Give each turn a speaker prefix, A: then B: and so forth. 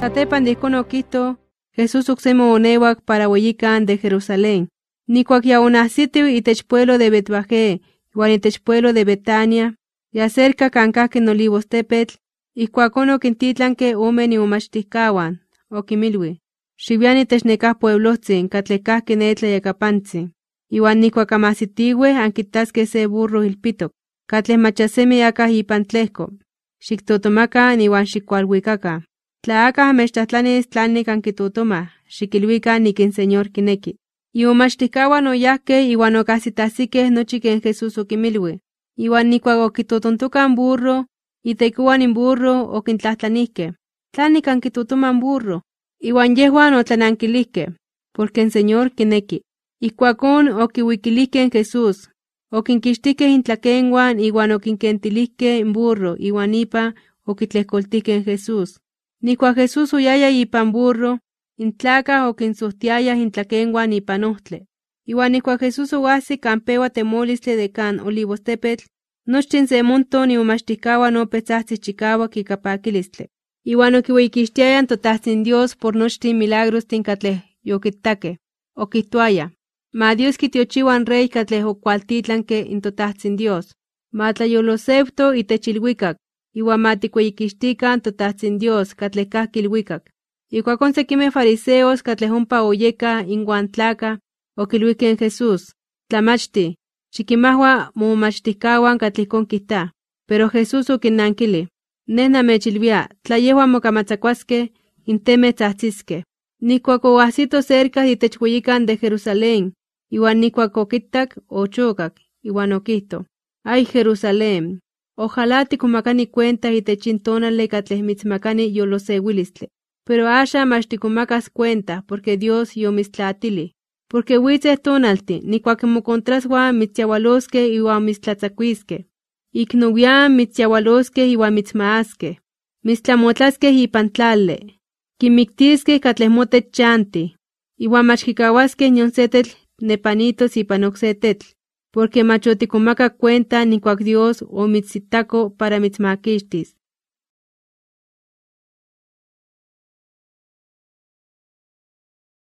A: Satepan Conoquito, Jesús Uxemo Onewak Parahuellican de Jerusalén, una sitio y pueblo de Betbajé, tech pueblo de Betania, y acerca no libo Tepetl, y Cuacono que Omen y Umachtiscahuan, Oquimilwi, Xiviani Technecas netle Netla Iwan Anquitasque se burro pito Catles y Yacas y Pantlesco, Xictotomaca Niwan Xicualhuicaca. Tlaaka mextlahtlanis Tlanikan kitotoma, shikilwika quien señor quinequi. iwan o casi ocasitahsiqueh no chiken Jesús o o iuan nicuah oquitotontocan burro, tekuan in burro Tlanikan que tlanikan toman burro, iwan yehuan otlananquilihque, porque en Señor o o en Jesús, o okinquixtiqueh i quien imburro, in burro, o ipa en Jesús. Ni cua Jesús uyaya y pamburro, intlaca o quinsustiaya intlaquengua ni Y Iwan ni cua Jesús campeo campewa temolisle de can olivostepetl, nochtin monto ni umashtikawa no pezahti chicawa que Iwan okiwiquixtiayan sin Dios por nochtin milagros yokittake, o oquituaya. Ma Dios kitiochiwan rey en que sin Dios. lo septo y techilhuicac iuan matikueyikixtikan sin Dios katlehkaj Y Ikuakon fariseos katlehun paoyeka inguantlaka o tlaka kilwiken Jesús, tlamachti, xikimahua momachtihkahuan machtikawan pero Jesús okinnankili. nenamechilvia Tlayewa tlayehuan inteme intemeh Ni Nikuak oahsito cerca de Jerusalén, ni nikuak o chokak Ay Jerusalén, Ojalá te cuenta y te cuentas mitzmakani, yo lo sé, Willisle. Pero asha te cuenta cuenta, porque Dios yo Mistlatili, Porque huitzeh tonalti, nicuaquimocontrasua y y mitzmaaske. Icnowia y iua mitzmaasque. Kimiktiske ipantlale. chanti, Y wa machjicahuasque ñoncetetl nepanitos panoxetetl porque comaca cuenta ni Dios o mitzitaco para mitzmaquistis.